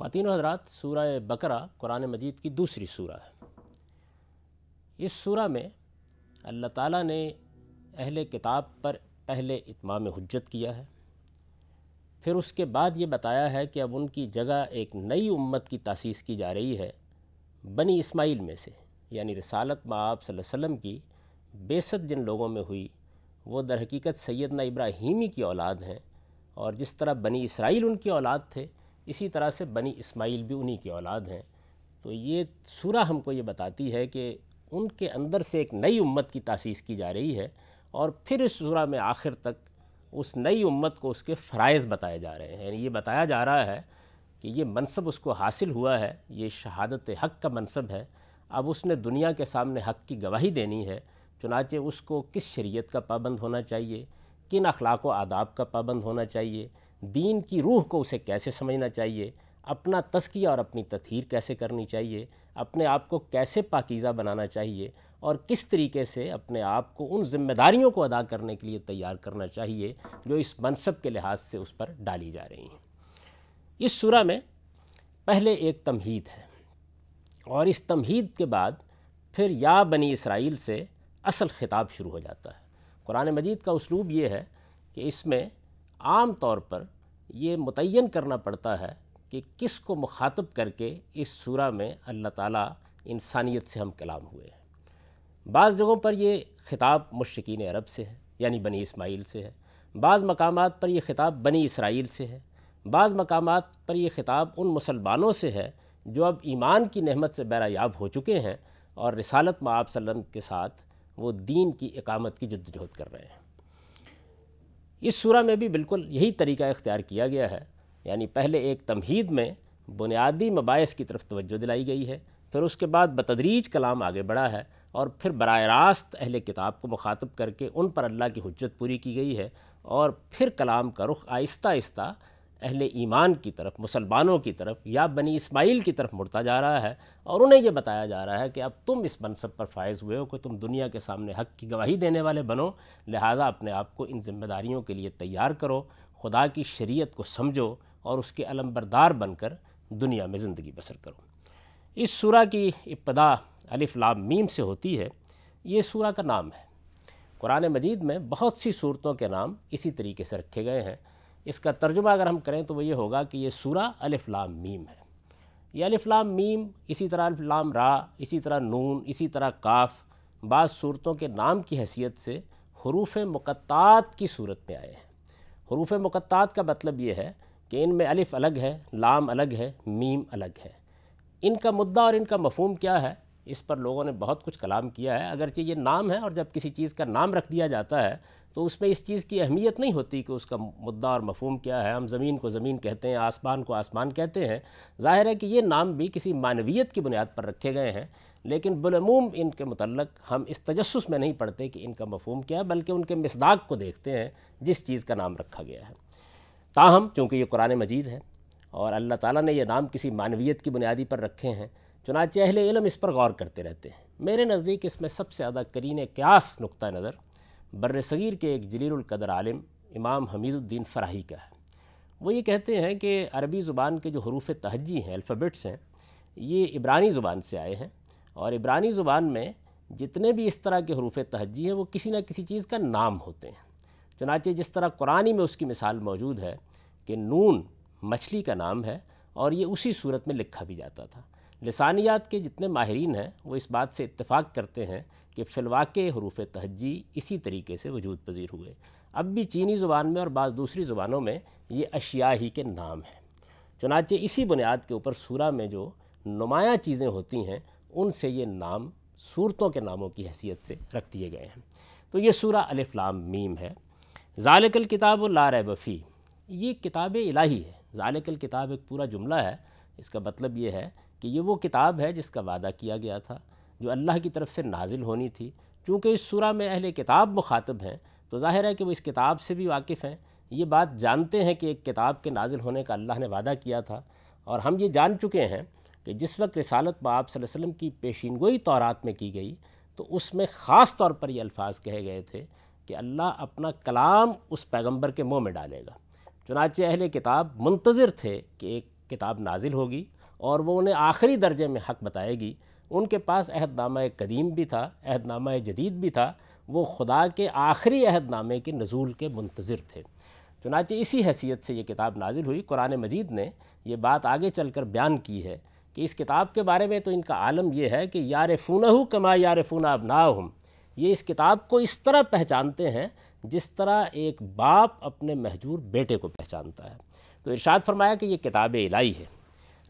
ख़वान हजरात सूरा बकरा कुरान मजीद की दूसरी सूरा है इस सूरा में अल्लाह ताली ने अहल किताब पर पहले इतमाम हजत किया है फिर उसके बाद ये बताया है कि अब उनकी जगह एक नई उम्मत की तसीस की जा रही है बनी इसमाइल में से यानी रसालत माब वसम की बेसत जिन लोगों में हुई वो दरहकीकत सैदना इब्राहिमी की औलाद हैं और जिस तरह बनी इसराइल उनकी औलाद थे इसी तरह से बनी इस्माइल भी उन्हीं की औलाद हैं तो ये सूरा हमको ये बताती है कि उनके अंदर से एक नई उम्मत की तासीस की जा रही है और फिर इस सूरा में आखिर तक उस नई उम्मत को उसके फ़रज़ बताए जा रहे हैं यानी ये बताया जा रहा है कि ये मनसब उसको हासिल हुआ है ये शहादत हक़ का मनसब है अब उसने दुनिया के सामने हक़ की गवाही देनी है चुनाचे उसको किस शरीयत का पाबंद होना चाहिए किन अखलाक आदाब का पाबंद होना चाहिए दीन की रूह को उसे कैसे समझना चाहिए अपना तस्किया और अपनी तथहीर कैसे करनी चाहिए अपने आप को कैसे पाकिज़ा बनाना चाहिए और किस तरीके से अपने आप को उन जिम्मेदारियों को अदा करने के लिए तैयार करना चाहिए जो इस मनसब के लिहाज से उस पर डाली जा रही हैं इस शुरा में पहले एक तमहीद है और इस तमहीद के बाद फिर या बनी इसराइल से असल ख़िताब शुरू हो जाता है कुरान मजीद का उसलूब ये है कि इसमें आम तौर पर ये मुतन करना पड़ता है कि किस को मुखातब करके इस सूरा में अल्लाह ताला इंसानियत से हम कलाम हुए हैं बाज़ जगहों पर ये ख़िताब मशकिन अरब से है यानी बनी इसमाइल से है बाज़ मकाम पर यह ख़िताब बनी इसराइल से है बाज़ मकाम पर यह ख़िताब उन मुसलमानों से है जो अब ईमान की नहमत से बैरायाब हो चुके हैं और रिसालत माब सल्लम के साथ वो दीन की इकामत की जद्दोजहद कर रहे हैं इस सूरा में भी बिल्कुल यही तरीका इख्तियार किया गया है यानी पहले एक तमहीद में बुनियादी मबास की तरफ तवज्जो दिलाई गई है फिर उसके बाद बतदरीज कलाम आगे बढ़ा है और फिर बर रास्त अहल किताब को मुखातब करके उन पर अल्लाह की हजत पूरी की गई है और फिर कलाम का रुख आहिस्ता आहिस्ता अहल ईमान की तरफ मुसलमानों की तरफ या बनी इस्माइल की तरफ मुड़ता जा रहा है और उन्हें यह बताया जा रहा है कि अब तुम इस मनसब पर फायज़ हुए हो कि तुम दुनिया के सामने हक की गवाही देने वाले बनो लिहाजा अपने आप को इन जिम्मेदारियों के लिए तैयार करो खुदा की शरीयत को समझो और उसके अलमबरदार बनकर दुनिया में ज़िंदगी बसर करो इस सूरा की इब्तदा अलिफ लाम मीम से होती है ये सूरा का नाम है कुरान मजीद में बहुत सी सूरतों के नाम इसी तरीके से रखे गए हैं इसका तर्जुमा अगर हम करें तो वो ये होगा कि ये सूरा अलिफ्लाम मीम है ये अलिफ्लाम मीम इसी तरह अलिफ्लाम रा इसी तरह नून इसी तरह काफ़ बाद सूरतों के नाम की हैसियत से हरूफ मक़ात की सूरत में आए हैं हरूफ मक़ात का मतलब ये है कि इनमें अलिफ़ अलग है लाम अलग है मीम अलग है इनका मुद्दा और इनका मफहम क्या है इस पर लोगों ने बहुत कुछ कलाम किया है अगरचे ये नाम है और जब किसी चीज़ का नाम रख दिया जाता है तो उसमें इस चीज़ की अहमियत नहीं होती कि उसका मुद्दा और मफहम क्या है हम ज़मीन को ज़मीन कहते हैं आसमान को आसमान कहते हैं ज़ाहिर है कि ये नाम भी किसी मानवीयत की बुनियाद पर रखे गए हैं लेकिन बिलमूम इनके मतलब हम इस तजस में नहीं पढ़ते कि इनका मफहम क्या है बल्कि उनके मसदाक को देखते हैं जिस चीज़ का नाम रखा गया है ताहम चूँकि ये कुरान मजीद है और अल्लाह ताली ने यह नाम किसी मानवीयत की बुनियादी पर रखे हैं चुनाच अहल इलम इस पर गौर करते रहते हैं मेरे नज़दीक इसमें सबसे ज़्यादा करीन क्यास नुक़ नज़र बर सग़ीर के एक जलीलकदर आलम इमाम हमीदुद्दीन फ़राही का है वो ये कहते हैं कि अरबी ज़ुबान के जो हरूफ तहजी हैं अल्फ़ाबेट्स हैं ये इब्रानी ज़ुबान से आए हैं और इब्रानी ज़ुबान में जितने भी इस तरह के हरूफ तहजी हैं वो किसी न किसी चीज़ का नाम होते हैं चुनाचे जिस तरह कुरानी में उसकी मिसाल मौजूद है कि नून मछली का नाम है और ये उसी सूरत में लिखा भी जाता था लसानियात के जितने माहरीन हैं वो इस बात से इतफ़ाक़ करते हैं कि फिलवाक़ हरूफ तहजी इसी तरीके से वजूद पजीर हुए अब भी चीनी ज़ुबान में और बाद दूसरी ज़ुबानों में ये अशिया ही के नाम हैं चुनाचे इसी बुनियाद के ऊपर सूरा में जो नुमाया चीज़ें होती हैं उनसे ये नाम सूरतों के नामों की हैसियत से रख दिए गए हैं तो ये सूरा अलफलाम मीम है ज़ालकल किताब ला रबफ़ी ये किताब इलाही है ज़ालकल किताब एक पूरा जुमला है इसका मतलब ये है कि ये वो किताब है जिसका वादा किया गया था जो अल्लाह की तरफ से नाजिल होनी थी चूँकि इस सूरा में अहल किताब मुखातब हैं तो ज़ाहिर है कि वो इस किताब से भी वाकिफ़ हैं ये बात जानते हैं कि एक किताब के नाजिल होने का अल्लाह ने वादा किया था और हम ये जान चुके हैं कि जिस वक्त रिसालत बाब वसल्लम की पेशीन तौरात में की गई तो उसमें ख़ास तौर पर ये अल्फाज कहे गए थे कि अल्लाह अपना कलाम उस पैगम्बर के मुँह में डालेगा चुनाचे अहले किताब मुंतज़र थे कि एक किताब नाजिल होगी और वो उन्हें आखिरी दर्जे में हक बताएगी उनके पास अहदनामा कदीम भी था अहदनामा जदीद भी था वो खुदा के आखिरी अहदनामे के नज़ूल के मुंतज़र थे चुनाचे इसी हैसियत से ये किताब नाजिल हुई कुरान मजीद ने ये बात आगे चल कर बयान की है कि इस किताब के बारे में तो इनका आलम यह है कि यार फ़ूनहू कमा यार फ़ूना अबना हम ये इस किताब को इस तरह पहचानते हैं जिस तरह एक बाप अपने महजूर बेटे को पहचानता है तो इरशाद फरमाया कि ये किताब इलाई है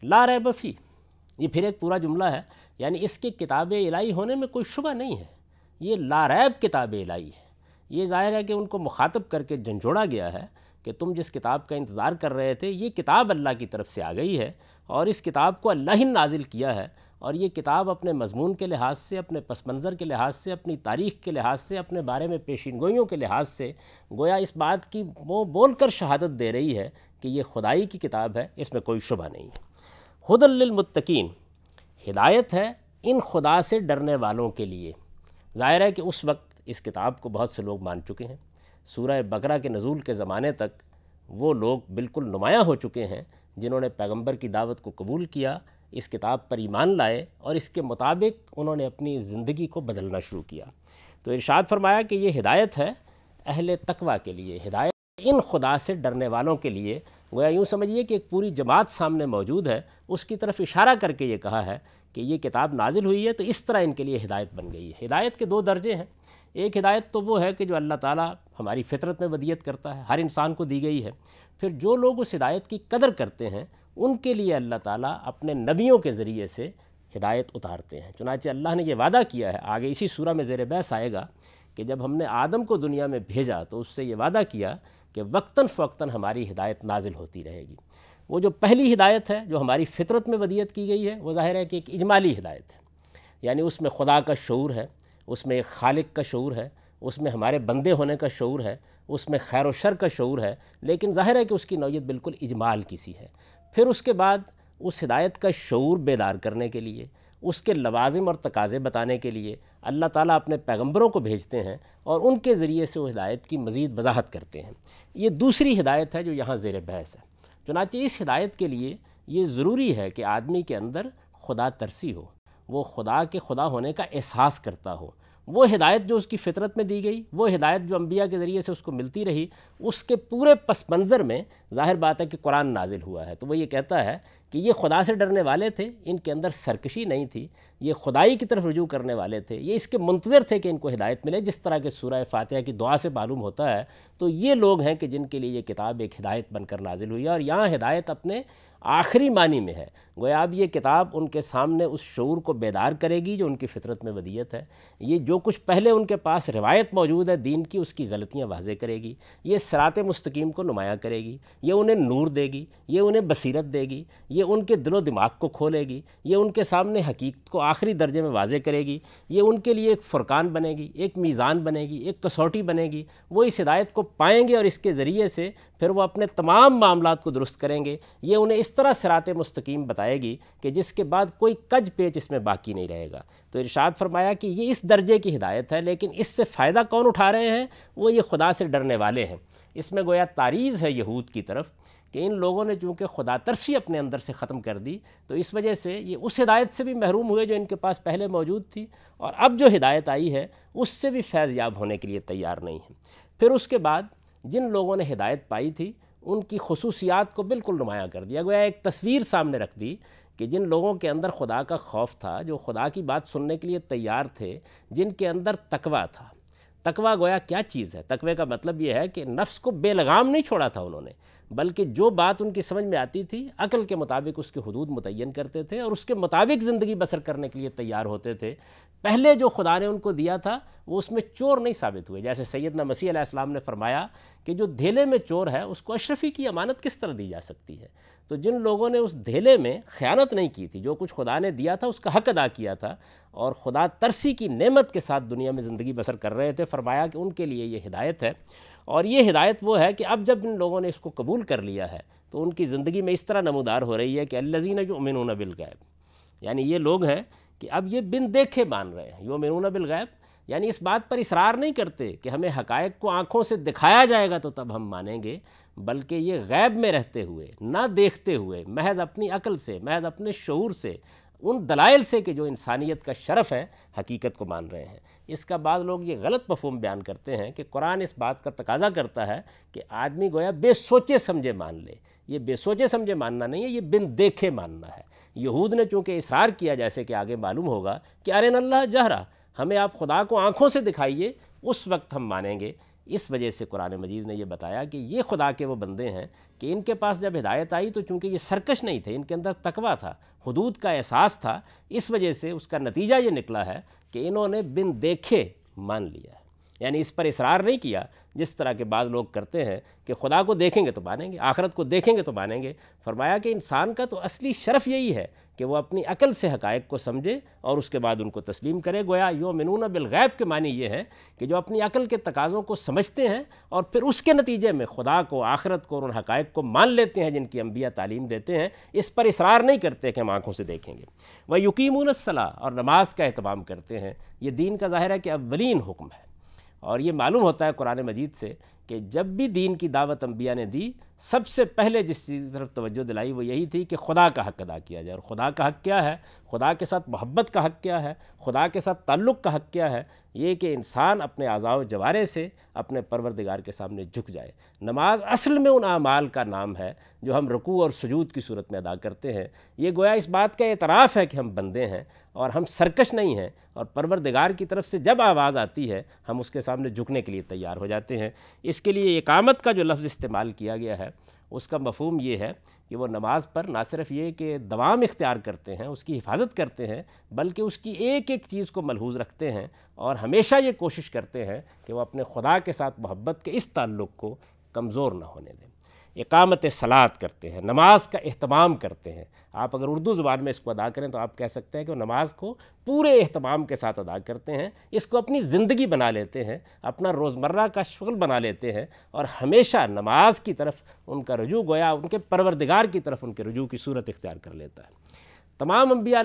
ला रैबफी ये फिर एक पूरा जुमला है यानी इसके किताब इलाही होने में कोई शुबा नहीं है ये ला रैब किताब इलाही है ये ज़ाहिर है कि उनको मुखातब करके झंझोड़ा गया है कि तुम जिस किताब का इंतज़ार कर रहे थे ये किताब अल्लाह की तरफ से आ गई है और इस किताब को अल्लाह ही नाजिल किया है और ये किताब अपने मजमून के लिहाज से अपने पस मंज़र के लिहाज से अपनी तारीख़ के लिहाज से अपने बारे में पेशीन गोइयों के लिहाज से गोया इस बात की वो बोल कर शहादत दे रही है कि ये खुदाई की किताब है इसमें कोई शुबा नहीं है हदलमतकीन हिदायत है इन खुदा से डरने वालों के लिए ज़ाहिर है कि उस वक्त इस किताब को बहुत से लोग मान चुके हैं सूरह बकरा के नज़ूल के ज़माने तक वो लोग बिल्कुल नुमाया हो चुके हैं जिन्होंने पैगंबर की दावत को कबूल किया इस किताब पर ईमान लाए और इसके मुताबिक उन्होंने अपनी ज़िंदगी को बदलना शुरू किया तो इरशाद फरमाया कि ये हिदायत है अहल तकवा के लिए हिदायत इन खुदा से डरने वालों के लिए गोया यूँ समझिए कि एक पूरी जमात सामने मौजूद है उसकी तरफ इशारा करके ये कहा है कि ये किताब नाजिल हुई है तो इस तरह इनके लिए हिदायत बन गई है हिदायत के दो दर्जे हैं एक हिदायत तो वो है कि जो अल्लाह ताला हमारी फितरत में वदियत करता है हर इंसान को दी गई है फिर जो लोग उस हिदायत की कदर करते हैं उनके लिए अल्लाह ताला अपने नबियों के ज़रिए से हिदायत उतारते हैं चुनाचे अल्लाह ने यह वादा किया है आगे इसी सूरह में ज़ेर बहस आएगा कि जब हमने आदम को दुनिया में भेजा तो उससे ये वादा किया कि वक्ता फ़क्ता हमारी हिदायत नाजिल होती रहेगी वो जो पहली हिदायत है जो हमारी फितरत में वदियत की गई है वो ज़ाहिर है कि एक इजमाली हिदायत है यानी उसमें खुदा का शूर है उसमें एक खालिक का शूर है उसमें हमारे बंदे होने का शूर है उसमें खैर शर का शूर है लेकिन ज़ाहिर है कि उसकी नौीय बिल्कुल इजमाल की सी है फिर उसके बाद उस हिदायत का शूर बेदार करने के लिए उसके लवाजिम और तकाज़े बताने के लिए अल्लाह ताला अपने पैगंबरों को भेजते हैं और उनके ज़रिए से वो हिदायत की मज़ीद वजाहत करते हैं ये दूसरी हिदायत है जो यहाँ ज़ेर बहस है चुनाचे इस हिदायत के लिए ये ज़रूरी है कि आदमी के अंदर खुदा तरसी हो वो खुदा के खुदा होने का एहसास करता हो वो हिदायत जो उसकी फितरत में दी गई वो हिदायत जो अम्बिया के ज़रिए से उसको मिलती रही उसके पूरे पस मंज़र में ज़ाहिर बात है कि कुरान नाजिल हुआ है तो वो ये कहता है कि ये खुदा से डरने वाले थे इनके अंदर सरकशी नहीं थी ये खुदाई की तरफ रजू करने वाले थे ये इसके मंतज़र थे कि इनको हिदायत मिले जिस तरह के सूरह फातह की दुआ से मालूम होता है तो ये लोग हैं कि जिनके लिए ये किताब एक हिदायत बनकर नाजिल हुई है और यहाँ हिदायत अपने आखिरी मानी में है गोया अब ये किताब उनके सामने उस शूर को बेदार करेगी जो उनकी फितरत में वदियत है ये जो कुछ पहले उनके पास रिवायत मौजूद है दीन की उसकी गलतियाँ वाजे करेगी ये सरात मस्तकीम को नुमाया करेगी ये उन्हें नूर देगी ये उन्हें बसीरत देगी ये ये उनके दिलो दिमाग को खोलेगी ये उनके सामने हकीकत को आखिरी दर्जे में वाजे करेगी ये उनके लिए एक फ़ुरकान बनेगी एक मीज़ान बनेगी एक कसौटी बनेगी वो इस हिदायत को पाएंगे और इसके ज़रिए से फिर वो अपने तमाम मामला को दुरुस्त करेंगे ये उन्हें इस तरह सरात मुस्तकीम बताएगी कि जिसके बाद कोई कज पेच इसमें बाकी नहीं रहेगा तो इरशाद फरमाया कि ये इस दर्जे की हिदायत है लेकिन इससे फ़ायदा कौन उठा रहे हैं वो ये खुदा से डरने वाले हैं इसमें गोया तारीज़ है यहूद की तरफ कि इन लोगों ने चूँकि खुदा तरसी अपने अंदर से ख़त्म कर दी तो इस वजह से ये उस हिदायत से भी महरूम हुए जो इनके पास पहले मौजूद थी और अब जो हिदायत आई है उससे भी फैज़ याब होने के लिए तैयार नहीं है फिर उसके बाद जिन लोगों ने हिदायत पाई थी उनकी खसूसियात को बिल्कुल नुमाया कर दिया गया एक तस्वीर सामने रख दी कि जिन लोगों के अंदर खुदा का खौफ था जो खुदा की बात सुनने के लिए तैयार थे जिनके अंदर तकवा था तकवा गोया क्या चीज़ है तकवे का मतलब ये है कि नफ्स को बेलगाम नहीं छोड़ा था उन्होंने बल्कि जो बात उनकी समझ में आती थी अकल के मुताबिक उसके हदूद मुतन करते थे और उसके मुताबिक ज़िंदगी बसर करने के लिए तैयार होते थे पहले जो खुदा ने उनको दिया था वो उसमें चोर नहीं साबित हुए जैसे सैदना मसीह इस्लाम ने फरमाया कि जो धेले में चोर है उसको अशरफी की अमानत किस तरह दी जा सकती है तो जिन लोगों ने उस धेले में ख़यानत नहीं की थी जो कुछ खुदा ने दिया था उसका हक अदा किया था और खुदा तरसी की नेमत के साथ दुनिया में ज़िंदगी बसर कर रहे थे फरमाया कि उनके लिए ये हिदायत है और ये हिदायत वो है कि अब जब इन लोगों ने इसको कबूल कर लिया है तो उनकी ज़िंदगी में इस तरह नमदार हो रही है कि अल्लाजीन जो उमिन बिल गैब यानी ये लोग हैं कि अब ये बिन देखे मान रहे हैं यो बिल गैब यानी इस बात पर इसरार नहीं करते कि हमें हकायक को आँखों से दिखाया जाएगा तो तब हम मानेंगे बल्कि ये गैब में रहते हुए ना देखते हुए महज अपनी अकल से महज अपने शूर से उन दलाइल से कि जो इंसानियत का शरफ़ है हकीकत को मान रहे हैं इसका बाद लोग ये गलत मफहम बयान करते हैं कि कुरान इस बात का तकाजा करता है कि आदमी गोया बेसोचे समझे मान ले ये बेसोचे समझे मानना नहीं है ये बिन देखे मानना है यहूद ने चूँकि इसरार किया जैसे कि आगे मालूम होगा कि अरे नल्ला जहरा हमें आप खुदा को आँखों से दिखाइए उस वक्त हम मानेंगे इस वजह से कुरान मजीद ने यह बताया कि ये खुदा के वो बंदे हैं कि इनके पास जब हिदायत आई तो चूँकि ये सरकश नहीं थे इनके अंदर तकवा था हदूद का एहसास था इस वजह से उसका नतीजा ये निकला है कि इन्होंने बिन देखे मान लिया यानी इस पर इसरार नहीं किया जिस तरह के बाद लोग करते हैं कि खुदा को देखेंगे तो मानेंगे आखरत को देखेंगे तो मानेंगे फरमाया कि इंसान का तो असली शरफ यही है कि वह अपनी अकल से हकायक को समझे और उसके बाद उनको तस्लीम करे गोया यो मिनून बिलगैब के मानी ये हैं कि जो अपनी अकल के तकाज़ों को समझते हैं और फिर उसके नतीजे में खुदा को आखरत को और उन हकायक को मान लेते हैं जिनकी अम्बिया तालीम देते हैं इस पर इसरार नहीं करते कि हम आँखों से देखेंगे वह यकीमूनसला और नमाज का अहतमाम करते हैं ये दीन का ज़ाहिर है कि अवलिन हुक्म है और ये मालूम होता है कुरान मजीद से कि जब भी दीन की दावत अम्बिया ने दी सबसे पहले जिस चीज़ की तरफ तोज्जो दिलाई वो यही थी कि खुदा का हक अदा किया जाए और खुदा का हक क्या है खुदा के साथ मोहब्बत का हक़ क्या है खुदा के साथ ताल्लुक़ का हक़ क्या है ये कि इंसान अपने आज़ाव जवारे से अपने परवरदिगार के सामने झुक जाए नमाज असल में उन अमाल का नाम है जो हम रुकू और सजूद की सूरत में अदा करते हैं ये गोया इस बात का एतराफ़ है कि हम बंदे हैं और हम सरकश नहीं हैं और परवरदिगार की तरफ से जब आवाज़ आती है हम उसके सामने झुकने के लिए तैयार हो जाते हैं इसके लिए एकामत का जो लफ्ज़ इस्तेमाल किया गया है उसका मफहम ये है कि वो नमाज पर ना सिर्फ ये कि दवाम इख्तियार करते हैं उसकी हिफाजत करते हैं बल्कि उसकी एक एक चीज़ को मलहूज रखते हैं और हमेशा ये कोशिश करते हैं कि वह अपने खुदा के साथ मोहब्बत के इस ताल्लुक़ को कमज़ोर ना होने दें इकामत सलात करते हैं नमाज का अहतमाम करते हैं आप अगर उर्दू ज़बान में इसको अदा करें तो आप कह सकते हैं कि वो नमाज को पूरे अहतमाम के साथ अदा करते हैं इसको अपनी ज़िंदगी बना लेते हैं अपना रोज़मर्रा का शगल बना लेते हैं और हमेशा नमाज की तरफ उनका रजू गोया उनके परवरदिगार की तरफ उनके रजू की सूरत इख्तियार कर लेता है तमाम अम्बिया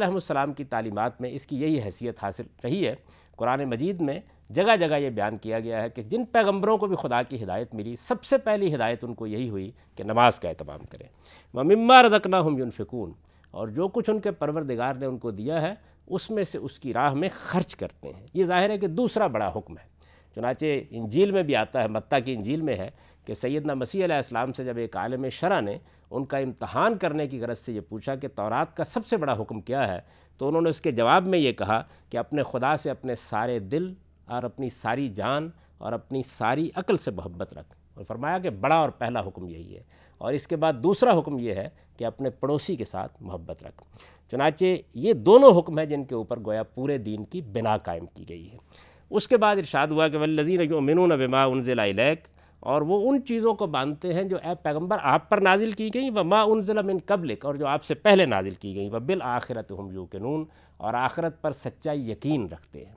की तालीमत में इसकी यही हैसियत हासिल रही है कुरान मजीद में जगह जगह ये बयान किया गया है कि जिन पैगम्बरों को भी खुदा की हिदायत मिली सबसे पहली हिदायत उनको यही हुई कि नमाज का अहतमाम करें व मम्मा रदकना हम यूनफिकून और जो कुछ उनके परवरदिगार ने उनको दिया है उसमें से उसकी राह में खर्च करते हैं ये जाहिर है कि दूसरा बड़ा हुक्म है चुनाचे इंजील में भी आता है मत्ता की इंजील में है कि सैदना मसीह इस्लाम से जब एक आलम शरा ने उनका इम्तहान करने की गरज से ये पूछा कि तौरात का सबसे बड़ा हुक्म क्या है तो उन्होंने उसके जवाब में ये कहा कि अपने खुदा से अपने सारे दिल और अपनी सारी जान और अपनी सारी अकल से मोहब्बत रख और फरमाया कि बड़ा और पहला हुक्म यही है और इसके बाद दूसरा हुक्म यह है कि अपने पड़ोसी के साथ मोहब्बत रख चुनाचे ये दोनों हुक्म हैं जिनके ऊपर गोया पूरे दीन की बिना कायम की गई है उसके बाद इरशाद हुआ कि वल्लजीन मिनून बिमा उनजिलाक और वो उन चीज़ों को बांधते हैं जो ए पैगम्बर आप पर नाजिल की गई व माँ उनजिला मिन कबलिक और जो आपसे पहले नाजिल की गई व बिल आखिरत हम यू और आखिरत पर सच्चाई यकीन रखते हैं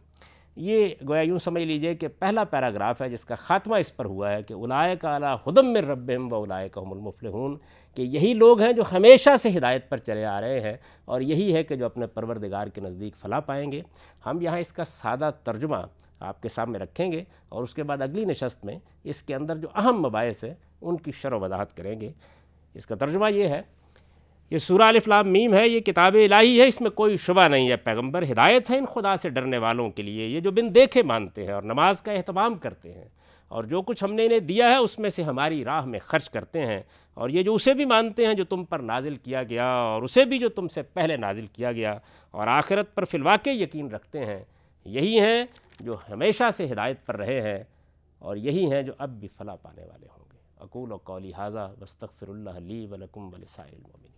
ये गोया यूँ समझ लीजिए कि पहला पैराग्राफ है जिसका ख़ात्मा इस पर हुआ है कि उलाय अला हदम में रब व उलाय हूँ कि यही लोग हैं जो हमेशा से हिदायत पर चले आ रहे हैं और यही है कि जो अपने परवरदिगार के नज़दीक फला पाएंगे हम यहाँ इसका सादा तर्जुमा आपके सामने रखेंगे और उसके बाद अगली नशस्त में इसके अंदर जो अहम मबास हैं उनकी शर वजाहत करेंगे इसका तर्जुमा ये है ये सूरा अलफ़लाम मीम है ये किताब इलाही है इसमें कोई शुबा नहीं है पैगंबर हिदायत है इन खुदा से डरने वालों के लिए ये जो बिन देखे मानते हैं और नमाज का अहतमाम करते हैं और जो कुछ हमने इन्हें दिया है उसमें से हमारी राह में खर्च करते हैं और ये जो उसे भी मानते हैं जो तुम पर नाजिल किया गया और उसे भी जो तुमसे पहले नाजिल किया गया और आखिरत पर के यकीन रखते हैं यही हैं जो हमेशा से हिदायत पर रहे हैं और यही हैं जो अब भी फला पाने वाले होंगे अकूल और कौली हाजा वस्तफ़िरल्ली वलकुम वलसाइल मोमिन